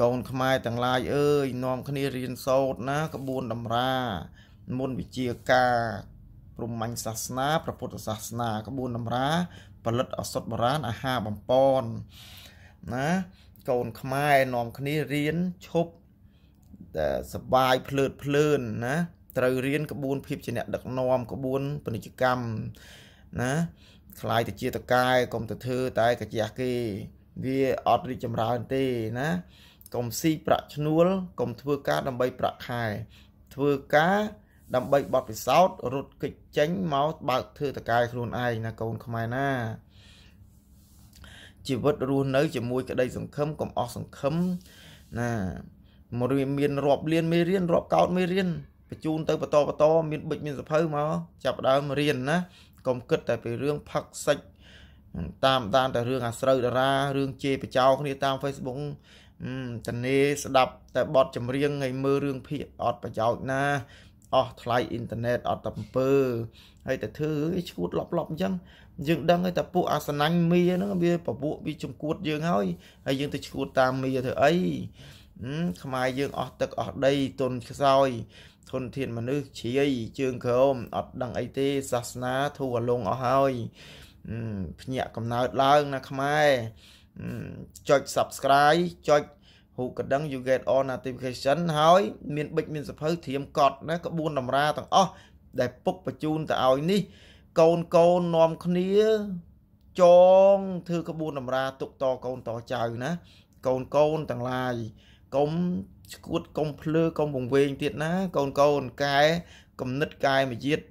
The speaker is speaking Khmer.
កូនខ្មែរទាំងឡាយអើយនាំគ្នារៀនសូត្រណា ក្បួនតម្រាមុនវិជាការព្រំមាញ់សាសនាព្រះពុទ្ធសាសនាក្បួនតម្រាផលិតអសតបុរាណអាហារបំពន់ណាកូនខ្មែរនាំគ្នារៀនឈប់សបាយភ្លើតភ្លើនណាត្រូវរៀនក្បួនភាពជាអ្នកដឹកនាំក្បួនពាណិជ្ជកម្មណាខ្លាយទៅជាតកែកុំទៅធ្វើតែកាជះគេវាអត់រីកចម្រើនទេណាកុំស៊ីប្រាក់ឈ្នួលកុំធ្វើការដើម្បីប្រាក់ខែ ធ្វើការ ដើម្បីបត់ពិសោធន៍រត់គេចចេញមកបើកធ្វើតកាយខ្លួនឯងណាកូនខ្មែរណាជីវិតរស់នៅជាមួយក្តីសង្ឃឹមកុំអស់សង្ឃឹមណាមកមានរាប់លានមេរៀនរាប់កោតមេរៀនបញ្ជូនទៅបន្តបន្តមានបិចមានសភៅមកចាប់ដើមរៀនណាកុំគិតតែពីរឿងផឹកសាច់តាមដានតែរឿងអាស្រូវតារារឿងជេរបចោគ្នាតាម Facebook តនេស្ដាប់តែបទចម្រៀងហើយមើលរឿងភាគអត់ប្រយោជន៍ណាអស់ថ្លៃអ៊ីនធឺណិតអត់តែអំពើហើយតែធ្វើឈួតលប់លប់អញ្ចឹងយើងដឹងហើយតែពួកអាសនាញ់មីហ្នឹងវាពពួកវាចំគួត យើងហើយហើយយើងទៅឈួតតាមមីធ្វើអីខ្មែរយើងអស់ទឹកអស់ដីទុនខ្សោយធនធានមនុស្សជ្រាយជើងក្រោមអត់ដឹងអីទេសាសនាធូរលងអស់ហើយភ្ញាក់កំណើតឡើងណាខ្មែរចុច subscribe ចុចហូកដឹង you get all notification ហើយ មានប៊ិចមានសភៅធรียមកត់ណាក្បួនតម្រាទាំងអស់ដែលពុកបញ្ជូនទៅឲ្យនេះ កូនកូននាំគ្នាចងធ្វើក្បួនតម្រាទុកតកូនតចៅណា កូនកូនទាំងឡាយកុំស្គួតកុំភ្លើកុំវង្វេងទៀតណា កូនកូនកែគណិតកែមួយជាតិ